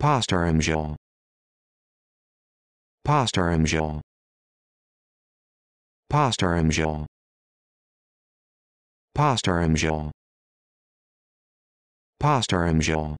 Posterumjal. Posterumjal. Posterumjal. Posterumjal. Posterumjal.